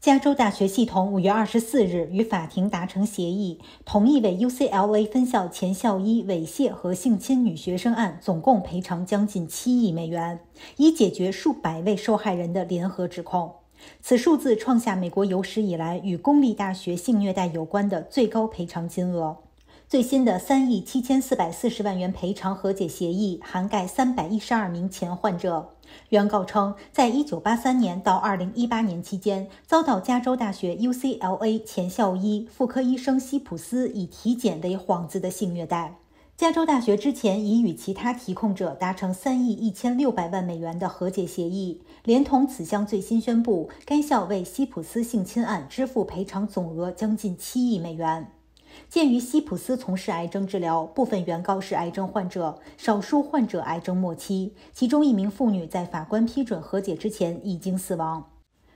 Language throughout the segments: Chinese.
加州大学系统五月二十四日与法庭达成协议，同意为 UCLA 分校前校医猥亵和性侵女学生案总共赔偿将近七亿美元，以解决数百位受害人的联合指控。此数字创下美国有史以来与公立大学性虐待有关的最高赔偿金额。最新的三亿七千四百四十万元赔偿和解协议涵盖三百一十二名前患者。原告称，在一九八三年到二零一八年期间，遭到加州大学 UCLA 前校医妇科医生希普斯以体检为幌子的性虐待。加州大学之前已与其他提控者达成三亿一千六百万美元的和解协议，连同此项最新宣布，该校为希普斯性侵案支付赔偿总额将近七亿美元。鉴于希普斯从事癌症治疗，部分原告是癌症患者，少数患者癌症末期，其中一名妇女在法官批准和解之前已经死亡。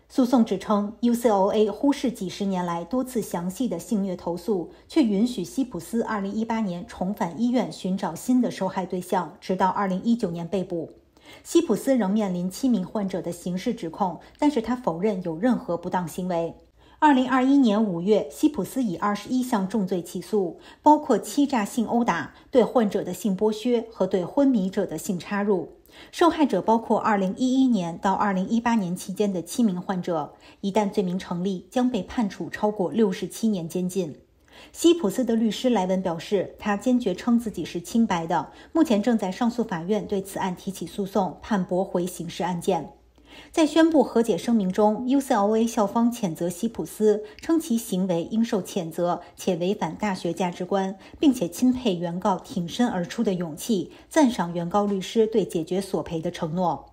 诉讼指称，UCLA 忽视几十年来多次详细的性虐投诉，却允许西普斯2018年重返医院寻找新的受害对象，直到2019年被捕。西普斯仍面临七名患者的刑事指控，但是他否认有任何不当行为。二零二一年五月，希普斯以二十一项重罪起诉，包括欺诈性殴打、对患者的性剥削和对昏迷者的性插入。受害者包括二零一一年到二零一八年期间的七名患者。一旦罪名成立，将被判处超过六十七年监禁。希普斯的律师莱文表示，他坚决称自己是清白的，目前正在上诉法院对此案提起诉讼，判驳回刑事案件。在宣布和解声明中，UCLA 校方谴责希普斯，称其行为应受谴责，且违反大学价值观，并且钦佩原告挺身而出的勇气，赞赏原告律师对解决索赔的承诺。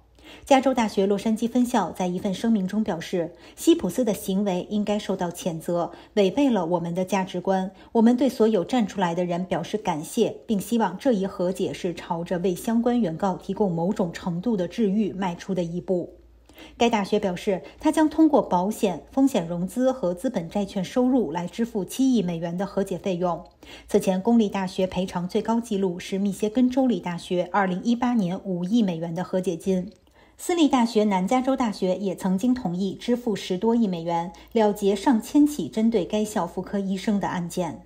加州大学洛杉矶分校在一份声明中表示，希普斯的行为应该受到谴责，违背了我们的价值观。我们对所有站出来的人表示感谢，并希望这一和解是朝着为相关原告提供某种程度的治愈迈出的一步。该大学表示，它将通过保险、风险融资和资本债券收入来支付七亿美元的和解费用。此前，公立大学赔偿最高纪录是密歇根州立大学二零一八年五亿美元的和解金。私立大学南加州大学也曾经同意支付十多亿美元，了结上千起针对该校妇科医生的案件。